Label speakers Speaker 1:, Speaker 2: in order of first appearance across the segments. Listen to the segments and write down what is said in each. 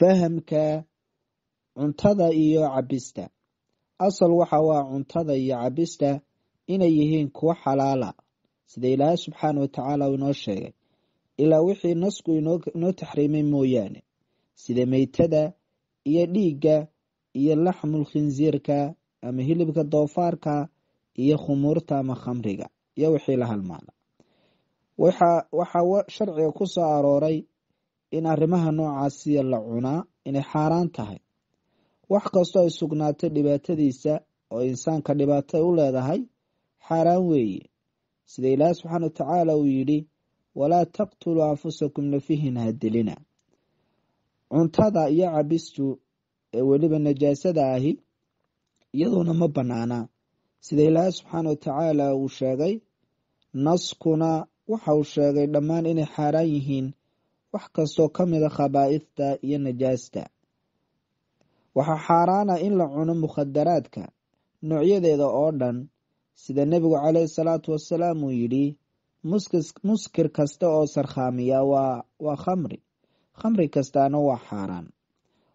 Speaker 1: fahamka cuntada iyo cabista asal waxa waa cuntada iyo cabista inay yihiin kuwo xalaala sida ilaahay subxaana watacaala uu inoo sheegay ilaa wixii nasku inoo taxriimay mooyaane sida meytada iyo dhiigga iyo laxmul khinsiirka ama hilibka doofaarka iyo khumuurta ama khamriga iyo wixii la halmaana waxaa sharciga ku soo arooray in arrimaha noocaasiya la cunaa inay xaaraan tahay wax kastoo ay sugnaatay dhibaatadiisa oo insaanka dhibaatay u leedahay xaaraan weeye sida ilaahi subxaana wa tacaala uu yidhi walaa taqtuluu anfusakum nafihin hadilina cuntada iyo cabistu ee weliba najaasada ahi iyadoona ma bannaanaa sida ilaahi subxaana wa tacaala uu sheegay naskuna waxa uu sheegay dhammaan inay xaaraan yihiin wax kastoo ka mida ah khabaa'ifta iyo najaasta waxaa xaaraana ah in la cuno mukhadaraadka noocyadeeda oo dhan sida nebigu caleyhi salaatu wasalaam uu yidhi muskir kasta oo sarkhaamiya waa khamri khamri kastaana waa xaaraan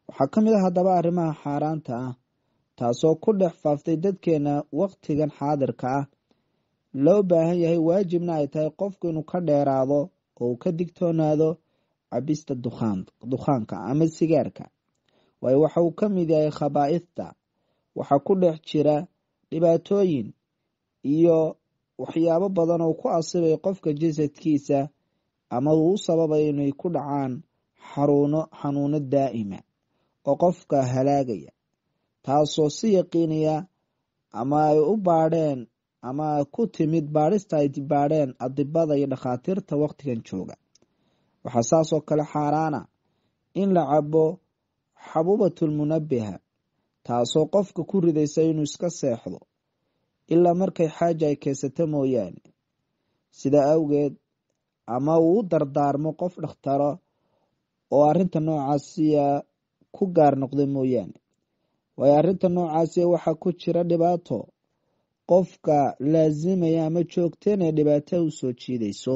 Speaker 1: waxaa ka mid a ah haddaba arrimaha xaaraanta ah taasoo ku dhex faaftay dadkeenna wakhtigan xaadirka ah loo baahan yahay waajibna ay tahay qofku inuu ka dheeraado oo uu ka digtoonaado cabista dukhaanka ama sigaarka waayo waxa uu ka mid yahay khabaaifta waxaa ku dhex jira dhibaatooyin iyo waxyaabo badan oo ku asibay qofka jasadkiisa ama uu u sababay inay ku dhacaan xaruuno xanuuno daa'ima oo qofka halaagaya taasoo si yaqiinaya ama ay u baadheen ama ku timid baadhista ay baadheen adibada iyo dhakhaatiirta wakhtigan jooga waxaa saasoo kale xaaraana in la cabo xabuubatulmunabiha taasoo qofka ku ridaysa inuu iska seexdo ilaa markay xaaja ay keysata mooyaane sidaa awgeed ama uu u dardaarmo qof dhakhtaro oo arrinta noocaasiya ku gaar noqda mooyaane waayo arrinta noocaasiya waxaa ku jira dhibaato qofka laasimaya ama joogteen ee dhibaato u soo jiidayso